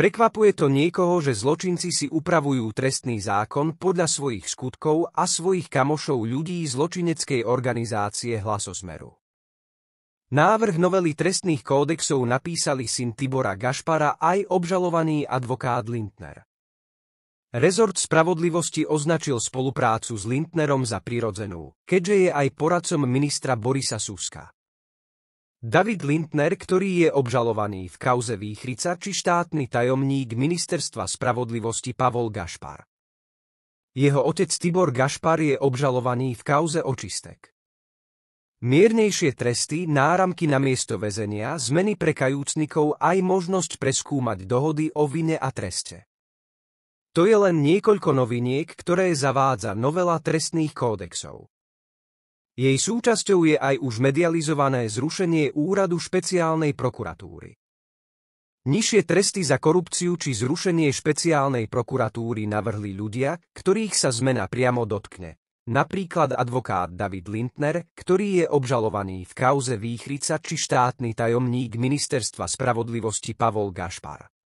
Prekvapuje to niekoho, že zločinci si upravujú trestný zákon podľa svojich skutkov a svojich kamošov ľudí zločineckej organizácie Hlasosmeru. Návrh novely trestných kódexov napísali syn Tibora Gašpara aj obžalovaný advokát Lindner. Rezort spravodlivosti označil spoluprácu s Lindnerom za prirodzenú, keďže je aj poradcom ministra Borisa Suska. David Lindner, ktorý je obžalovaný v kauze Výchrica či štátny tajomník Ministerstva spravodlivosti Pavol Gašpar. Jeho otec Tibor Gašpar je obžalovaný v kauze očistek. Miernejšie tresty, náramky na miesto väzenia, zmeny pre kajúcnikov aj možnosť preskúmať dohody o vine a treste. To je len niekoľko noviniek, ktoré zavádza novela trestných kódexov. Jej súčasťou je aj už medializované zrušenie úradu špeciálnej prokuratúry. Nižšie tresty za korupciu či zrušenie špeciálnej prokuratúry navrhli ľudia, ktorých sa zmena priamo dotkne. Napríklad advokát David Lindner, ktorý je obžalovaný v kauze Výchrica či štátny tajomník Ministerstva spravodlivosti Pavol Gašpar.